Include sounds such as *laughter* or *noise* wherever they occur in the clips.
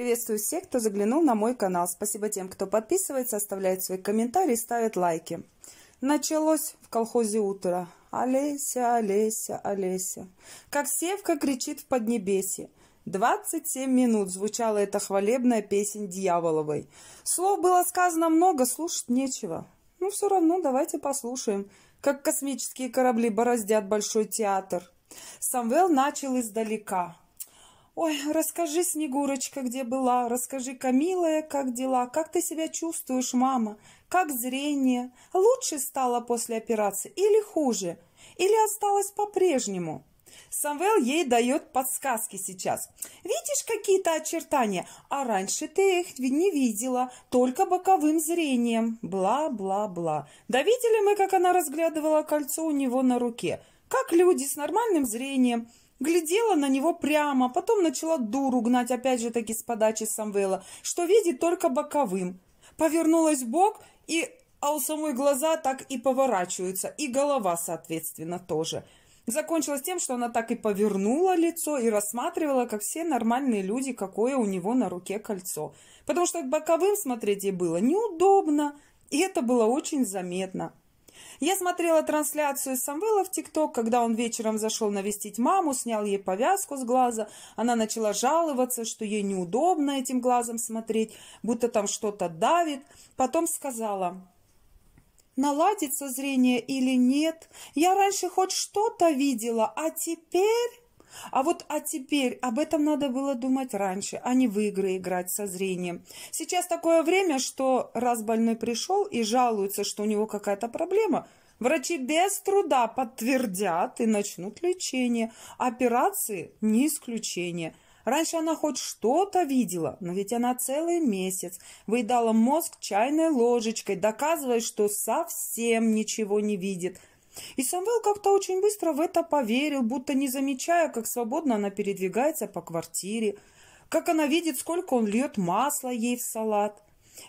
Приветствую всех, кто заглянул на мой канал. Спасибо тем, кто подписывается, оставляет свои комментарии, ставит лайки. Началось в колхозе утро. Олеся, Олеся, Олеся. Как севка кричит в поднебесье. 27 минут звучала эта хвалебная песень Дьяволовой. Слов было сказано много, слушать нечего. Ну, все равно давайте послушаем, как космические корабли бороздят большой театр. Самвел начал издалека. Ой, расскажи, Снегурочка, где была, расскажи-ка, как дела, как ты себя чувствуешь, мама, как зрение, лучше стало после операции или хуже, или осталось по-прежнему? Самвел ей дает подсказки сейчас. Видишь какие-то очертания, а раньше ты их не видела, только боковым зрением, бла-бла-бла. Да видели мы, как она разглядывала кольцо у него на руке, как люди с нормальным зрением – Глядела на него прямо, потом начала дуру гнать опять же таки с подачи Самвела, что видит только боковым. Повернулась в бок и... А у самой глаза так и поворачиваются, и голова, соответственно, тоже. Закончилось тем, что она так и повернула лицо и рассматривала, как все нормальные люди, какое у него на руке кольцо. Потому что боковым смотреть ей было неудобно, и это было очень заметно. Я смотрела трансляцию Самвела в ТикТок, когда он вечером зашел навестить маму, снял ей повязку с глаза. Она начала жаловаться, что ей неудобно этим глазом смотреть, будто там что-то давит. Потом сказала, наладится зрение или нет. Я раньше хоть что-то видела, а теперь... А вот а теперь об этом надо было думать раньше, а не в игры играть со зрением. Сейчас такое время, что раз больной пришел и жалуется, что у него какая-то проблема, врачи без труда подтвердят и начнут лечение. Операции не исключение. Раньше она хоть что-то видела, но ведь она целый месяц выедала мозг чайной ложечкой, доказывая, что совсем ничего не видит – и Самвел как-то очень быстро в это поверил, будто не замечая, как свободно она передвигается по квартире, как она видит, сколько он льет масла ей в салат,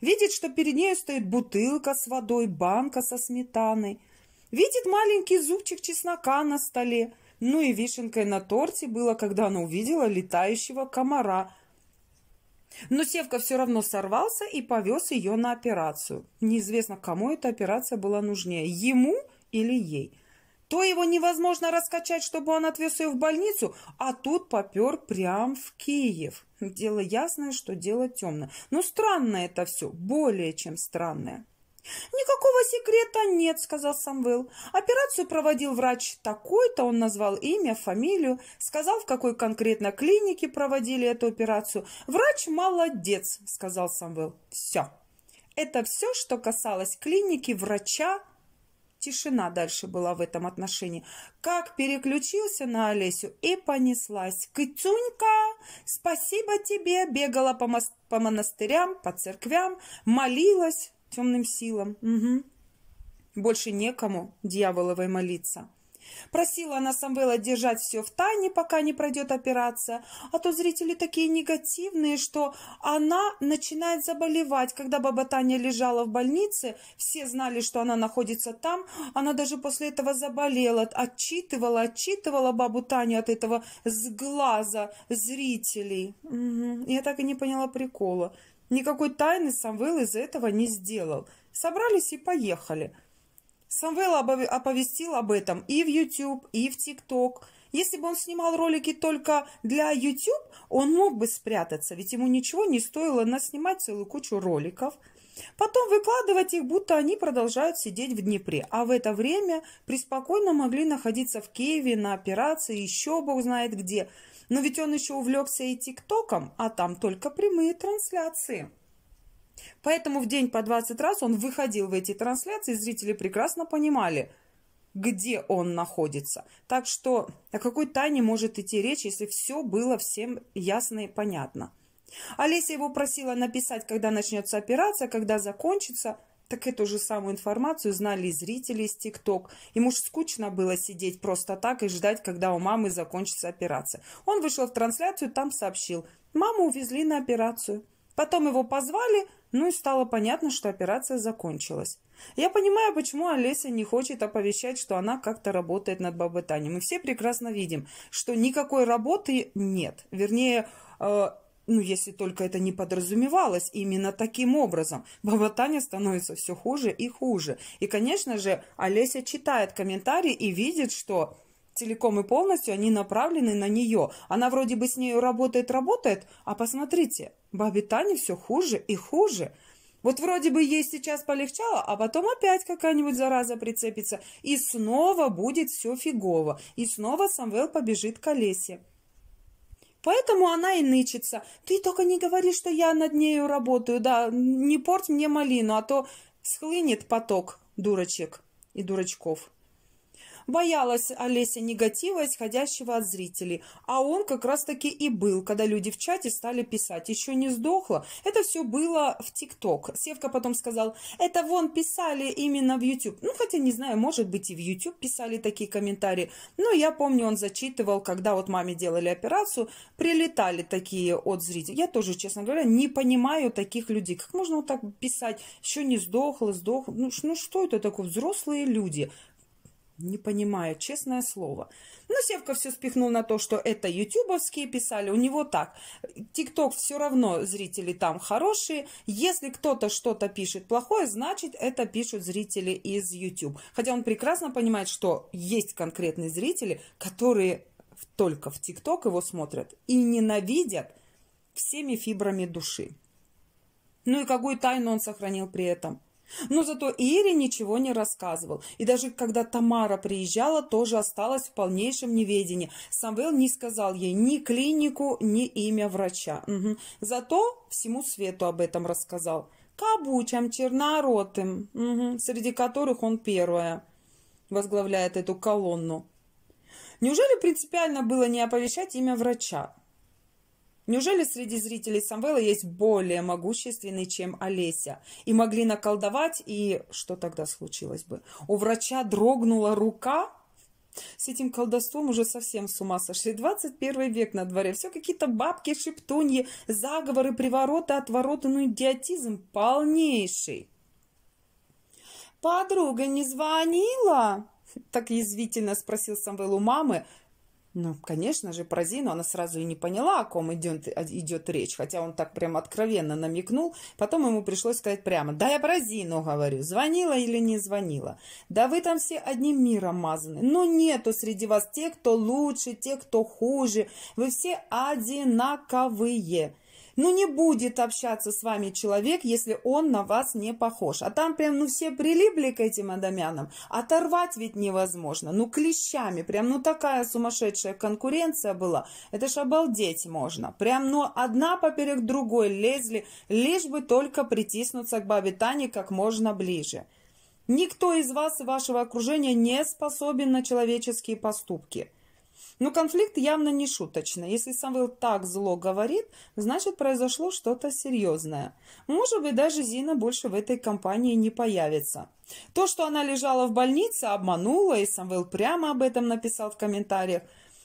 видит, что перед ней стоит бутылка с водой, банка со сметаной, видит маленький зубчик чеснока на столе, ну и вишенкой на торте было, когда она увидела летающего комара. Но Севка все равно сорвался и повез ее на операцию. Неизвестно, кому эта операция была нужнее – ему – или ей. То его невозможно раскачать, чтобы он отвез ее в больницу, а тут попер прям в Киев. Дело ясное, что дело темное. Но ну, странно это все, более чем странное. «Никакого секрета нет», — сказал Самвел. «Операцию проводил врач такой-то, он назвал имя, фамилию, сказал, в какой конкретно клинике проводили эту операцию. Врач молодец», — сказал Самвел. «Все». Это все, что касалось клиники, врача, Тишина дальше была в этом отношении. Как переключился на Олесю и понеслась. «Кыцунька, спасибо тебе!» Бегала по, мост, по монастырям, по церквям, молилась темным силам. Угу. Больше некому дьяволовой молиться. Просила она Самвела держать все в тайне, пока не пройдет операция, а то зрители такие негативные, что она начинает заболевать. Когда баба Таня лежала в больнице, все знали, что она находится там, она даже после этого заболела, отчитывала, отчитывала бабу Таню от этого сглаза зрителей. Угу. Я так и не поняла прикола. Никакой тайны Самвел из этого не сделал. Собрались и поехали. Самвел оповестил об этом и в YouTube, и в TikTok. Если бы он снимал ролики только для YouTube, он мог бы спрятаться, ведь ему ничего не стоило наснимать целую кучу роликов. Потом выкладывать их, будто они продолжают сидеть в Днепре, а в это время преспокойно могли находиться в Киеве на операции, еще бог знает где. Но ведь он еще увлекся и ТикТоком, а там только прямые трансляции. Поэтому в день по 20 раз он выходил в эти трансляции, зрители прекрасно понимали, где он находится. Так что о какой тайне может идти речь, если все было всем ясно и понятно. Олеся его просила написать, когда начнется операция, когда закончится. Так эту же самую информацию знали и зрители из ТикТок. Ему ж скучно было сидеть просто так и ждать, когда у мамы закончится операция. Он вышел в трансляцию, там сообщил. Маму увезли на операцию. Потом его позвали, ну и стало понятно, что операция закончилась. Я понимаю, почему Олеся не хочет оповещать, что она как-то работает над Таней. Мы все прекрасно видим, что никакой работы нет. Вернее, э, ну, если только это не подразумевалось именно таким образом. Баба Таня становится все хуже и хуже. И, конечно же, Олеся читает комментарии и видит, что целиком и полностью они направлены на нее. Она вроде бы с нею работает, работает, а посмотрите, бабе Тане все хуже и хуже. Вот вроде бы ей сейчас полегчало, а потом опять какая-нибудь зараза прицепится, и снова будет все фигово, и снова Самвел побежит к Олесе. Поэтому она и нычится. Ты только не говори, что я над нею работаю, да, не порть мне малину, а то схлынет поток дурочек и дурачков. Боялась Олеся негатива, исходящего от зрителей. А он как раз-таки и был, когда люди в чате стали писать. Еще не сдохла. Это все было в ТикТок. Севка потом сказал, это вон писали именно в YouTube. Ну, хотя не знаю, может быть и в YouTube писали такие комментарии. Но я помню, он зачитывал, когда вот маме делали операцию, прилетали такие от зрителей. Я тоже, честно говоря, не понимаю таких людей. Как можно вот так писать? Еще не сдохла, сдохла. Ну, ну что это такое? Взрослые люди. Не понимаю, честное слово. Но Севка все спихнул на то, что это ютубовские писали. У него так. Тикток все равно зрители там хорошие. Если кто-то что-то пишет плохое, значит это пишут зрители из YouTube. Хотя он прекрасно понимает, что есть конкретные зрители, которые только в ТикТок его смотрят и ненавидят всеми фибрами души. Ну и какую тайну он сохранил при этом? Но зато Ире ничего не рассказывал. И даже когда Тамара приезжала, тоже осталась в полнейшем неведении. Самвел не сказал ей ни клинику, ни имя врача. Угу. Зато всему свету об этом рассказал. Кабучам, черноротым, угу. среди которых он первая возглавляет эту колонну. Неужели принципиально было не оповещать имя врача? Неужели среди зрителей Самвела есть более могущественный, чем Олеся? И могли наколдовать, и что тогда случилось бы? У врача дрогнула рука? С этим колдовством уже совсем с ума сошли. 21 век на дворе. Все какие-то бабки, шептуньи, заговоры, привороты, отвороты. Ну, идиотизм полнейший. «Подруга не звонила?» Так язвительно спросил Самвел у мамы, ну, конечно же, про Зину она сразу и не поняла, о ком идет, э, идет речь, хотя он так прям откровенно намекнул. Потом ему пришлось сказать прямо, да я про Зину говорю, звонила или не звонила. Да вы там все одним миром мазаны. Ну, нету среди вас тех, кто лучше, тех, кто хуже. Вы все одинаковые. Ну, не будет общаться с вами человек, если он на вас не похож. А там прям, ну, все прилипли к этим адамянам. Оторвать ведь невозможно. Ну, клещами. Прям, ну, такая сумасшедшая конкуренция была. Это ж обалдеть можно. Прям, ну, одна поперек другой лезли, лишь бы только притиснуться к бабе Тане как можно ближе. Никто из вас и вашего окружения не способен на человеческие поступки. Но ну, конфликт явно не шуточный. Если Самвел так зло говорит, значит произошло что-то серьезное. Может быть, даже Зина больше в этой компании не появится. То, что она лежала в больнице, обманула, и Самвел прямо об этом написал в комментариях.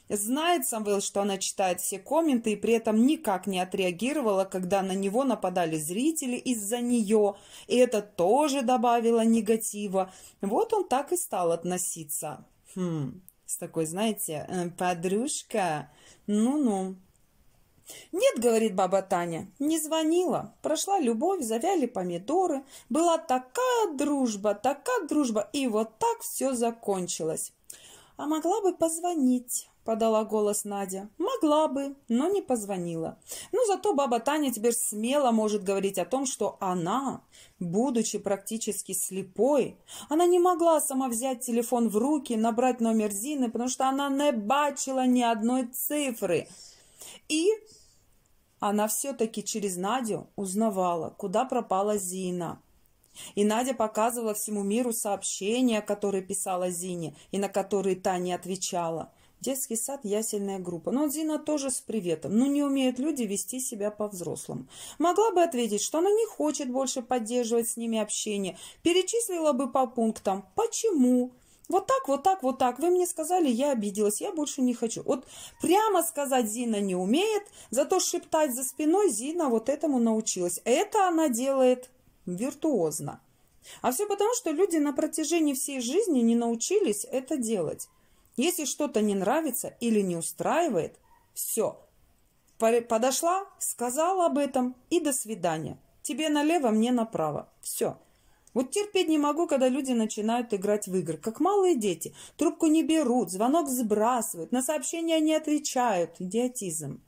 Знает Самвел, что она читает все комменты и при этом никак не отреагировала, когда на него нападали зрители из-за нее, и это тоже добавило негатива. Вот он так и стал относиться. Хм с такой, знаете, э, подружка, ну-ну. «Нет, — говорит баба Таня, — не звонила. Прошла любовь, завяли помидоры. Была такая дружба, такая дружба, и вот так все закончилось. А могла бы позвонить. — подала голос Надя. «Могла бы, но не позвонила. Но ну, зато баба Таня теперь смело может говорить о том, что она, будучи практически слепой, она не могла сама взять телефон в руки, набрать номер Зины, потому что она не бачила ни одной цифры. И она все-таки через Надю узнавала, куда пропала Зина». И Надя показывала всему миру сообщения, которые писала Зине и на которые Таня отвечала – Детский сад ясельная группа. Но Зина тоже с приветом. Но ну, не умеют люди вести себя по-взрослому. Могла бы ответить, что она не хочет больше поддерживать с ними общение. Перечислила бы по пунктам. Почему? Вот так, вот так, вот так. Вы мне сказали, я обиделась, я больше не хочу. Вот прямо сказать Зина не умеет, зато шептать за спиной Зина вот этому научилась. Это она делает виртуозно. А все потому, что люди на протяжении всей жизни не научились это делать. Если что-то не нравится или не устраивает, все. Подошла, сказала об этом и до свидания. Тебе налево, мне направо. Все. Вот терпеть не могу, когда люди начинают играть в игры. Как малые дети. Трубку не берут, звонок сбрасывают, на сообщения не отвечают. Идиотизм.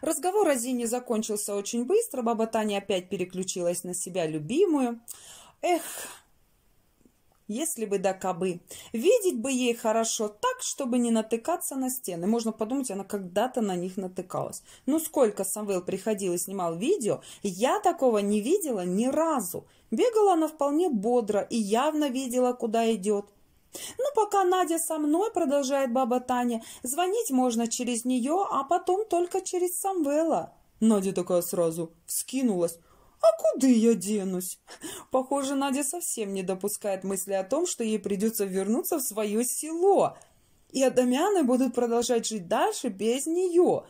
Разговор о Зине закончился очень быстро. Баба Таня опять переключилась на себя любимую. Эх, если бы да кабы. Видеть бы ей хорошо так, чтобы не натыкаться на стены. Можно подумать, она когда-то на них натыкалась. Ну сколько Самвел приходил и снимал видео, я такого не видела ни разу. Бегала она вполне бодро и явно видела, куда идет. «Ну, пока Надя со мной», — продолжает баба Таня, — «звонить можно через нее, а потом только через Самвела». Надя такая сразу вскинулась. А куда я денусь? Похоже, Надя совсем не допускает мысли о том, что ей придется вернуться в свое село, и адамяны будут продолжать жить дальше без нее.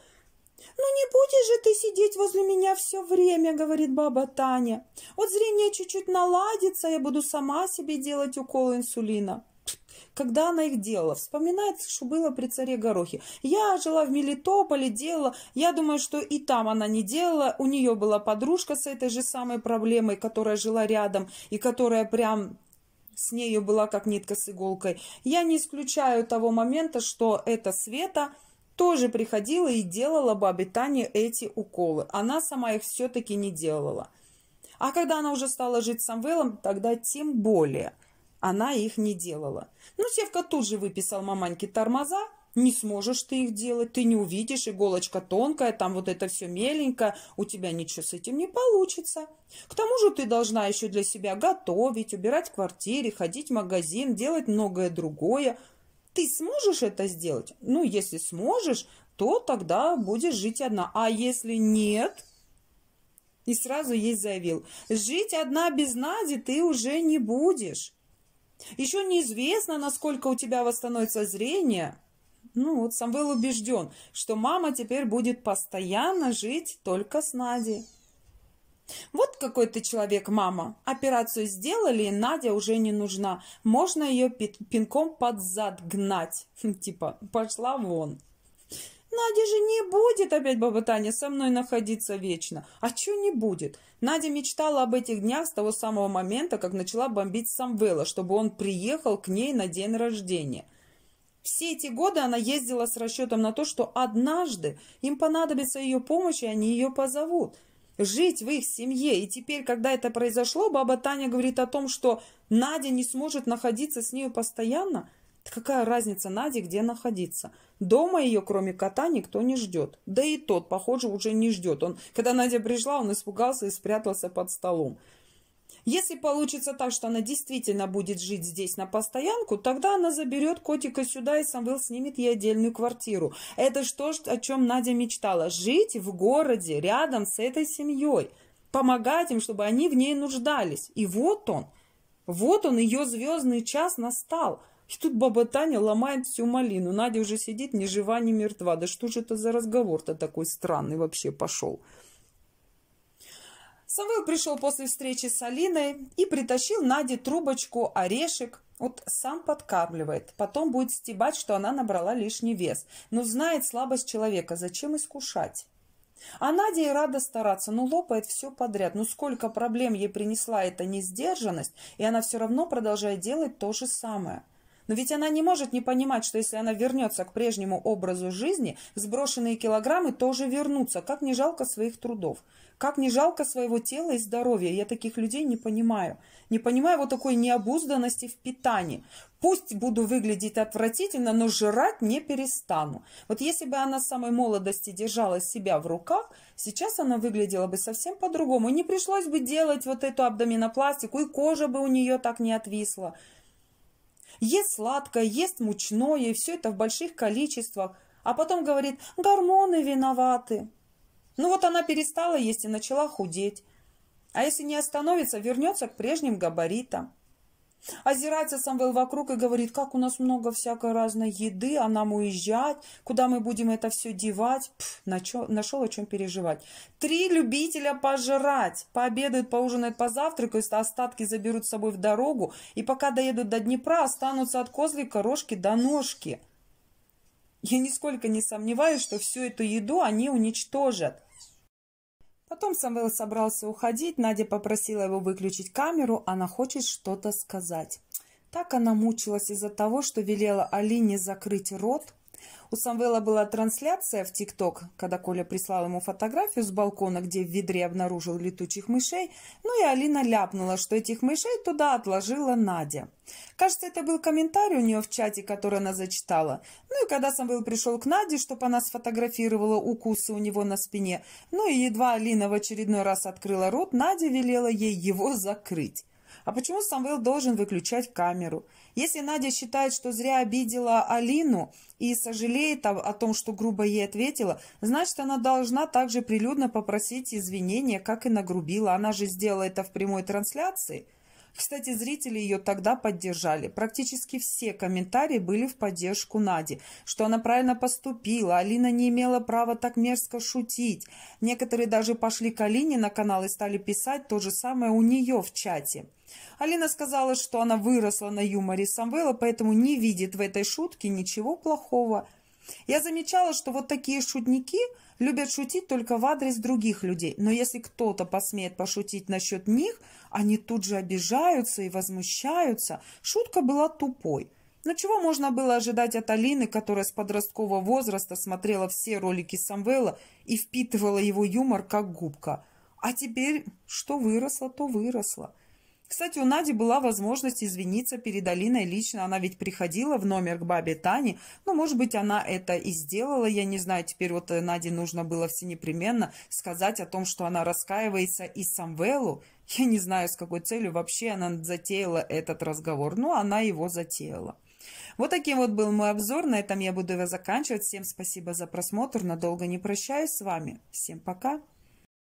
«Ну не будешь же ты сидеть возле меня все время», — говорит баба Таня. «Вот зрение чуть-чуть наладится, я буду сама себе делать уколы инсулина» когда она их делала. Вспоминает, что было при царе Горохе. Я жила в Мелитополе, делала. Я думаю, что и там она не делала. У нее была подружка с этой же самой проблемой, которая жила рядом и которая прям с нею была как нитка с иголкой. Я не исключаю того момента, что эта Света тоже приходила и делала бабе Тане эти уколы. Она сама их все-таки не делала. А когда она уже стала жить с Самвелом, тогда тем более – она их не делала. Но Севка тут же выписал маманьке тормоза. Не сможешь ты их делать, ты не увидишь, иголочка тонкая, там вот это все меленько, у тебя ничего с этим не получится. К тому же ты должна еще для себя готовить, убирать в квартире, ходить в магазин, делать многое другое. Ты сможешь это сделать? Ну, если сможешь, то тогда будешь жить одна. А если нет, и сразу ей заявил, жить одна без Нади ты уже не будешь. Еще неизвестно, насколько у тебя восстановится зрение. Ну вот Самвел убежден, что мама теперь будет постоянно жить только с Надей. Вот какой ты человек, мама. Операцию сделали, и Надя уже не нужна. Можно ее пинком под зад гнать. *laughs* Типа, пошла вон. Надя же не будет опять баба Таня со мной находиться вечно. А чё не будет? Надя мечтала об этих днях с того самого момента, как начала бомбить Самвела, чтобы он приехал к ней на день рождения. Все эти годы она ездила с расчетом на то, что однажды им понадобится ее помощь, и они ее позовут. Жить в их семье. И теперь, когда это произошло, баба Таня говорит о том, что Надя не сможет находиться с нею постоянно – Какая разница Наде, где находиться? Дома ее, кроме кота, никто не ждет. Да и тот, похоже, уже не ждет. Он, когда Надя пришла, он испугался и спрятался под столом. Если получится так, что она действительно будет жить здесь на постоянку, тогда она заберет котика сюда, и Самвел снимет ей отдельную квартиру. Это что, о чем Надя мечтала? Жить в городе, рядом с этой семьей. Помогать им, чтобы они в ней нуждались. И вот он, вот он, ее звездный час настал – и тут баба Таня ломает всю малину. Надя уже сидит ни жива, ни мертва. Да что же это за разговор-то такой странный вообще пошел? Самвел пришел после встречи с Алиной и притащил Наде трубочку, орешек. Вот сам подкармливает, потом будет стебать, что она набрала лишний вес. Но знает слабость человека, зачем искушать? А Надя и рада стараться, но лопает все подряд. Но ну сколько проблем ей принесла эта несдержанность, и она все равно продолжает делать то же самое – но ведь она не может не понимать, что если она вернется к прежнему образу жизни, сброшенные килограммы тоже вернутся. Как не жалко своих трудов, как не жалко своего тела и здоровья. Я таких людей не понимаю. Не понимаю вот такой необузданности в питании. Пусть буду выглядеть отвратительно, но жрать не перестану. Вот если бы она с самой молодости держала себя в руках, сейчас она выглядела бы совсем по-другому. не пришлось бы делать вот эту абдоминопластику, и кожа бы у нее так не отвисла. Ест сладкое, ест мучное, и все это в больших количествах. А потом говорит, гормоны виноваты. Ну вот она перестала есть и начала худеть. А если не остановится, вернется к прежним габаритам. Озирается а Самвел вокруг и говорит, как у нас много всякой разной еды, а нам уезжать, куда мы будем это все девать. Пф, начал, нашел о чем переживать. Три любителя пожрать. Пообедают, поужинают, позавтракают, а остатки заберут с собой в дорогу. И пока доедут до Днепра, останутся от козлика рожки до ножки. Я нисколько не сомневаюсь, что всю эту еду они уничтожат. Потом Самвел собрался уходить, Надя попросила его выключить камеру, она хочет что-то сказать. Так она мучилась из-за того, что велела Алине закрыть рот, у Самвела была трансляция в ТикТок, когда Коля прислал ему фотографию с балкона, где в ведре обнаружил летучих мышей, ну и Алина ляпнула, что этих мышей туда отложила Надя. Кажется, это был комментарий у нее в чате, который она зачитала. Ну и когда Самвел пришел к Наде, чтобы она сфотографировала укусы у него на спине, ну и едва Алина в очередной раз открыла рот, Надя велела ей его закрыть. А почему Самвел должен выключать камеру? Если Надя считает, что зря обидела Алину и сожалеет о, о том, что грубо ей ответила, значит, она должна также прилюдно попросить извинения, как и нагрубила. Она же сделала это в прямой трансляции – кстати, зрители ее тогда поддержали. Практически все комментарии были в поддержку Нади, что она правильно поступила, Алина не имела права так мерзко шутить. Некоторые даже пошли к Алине на канал и стали писать то же самое у нее в чате. Алина сказала, что она выросла на юморе Самвела, поэтому не видит в этой шутке ничего плохого. Я замечала, что вот такие шутники – любят шутить только в адрес других людей, но если кто-то посмеет пошутить насчет них, они тут же обижаются и возмущаются. Шутка была тупой. Но чего можно было ожидать от Алины, которая с подросткового возраста смотрела все ролики Самвела и впитывала его юмор как губка? А теперь что выросло, то выросло. Кстати, у Нади была возможность извиниться перед Алиной лично. Она ведь приходила в номер к бабе Тане. Ну, может быть, она это и сделала, я не знаю. Теперь вот э, Наде нужно было все непременно сказать о том, что она раскаивается и Самвелу. Я не знаю, с какой целью вообще она затеяла этот разговор, но она его затеяла. Вот таким вот был мой обзор. На этом я буду его заканчивать. Всем спасибо за просмотр. Надолго не прощаюсь с вами. Всем пока.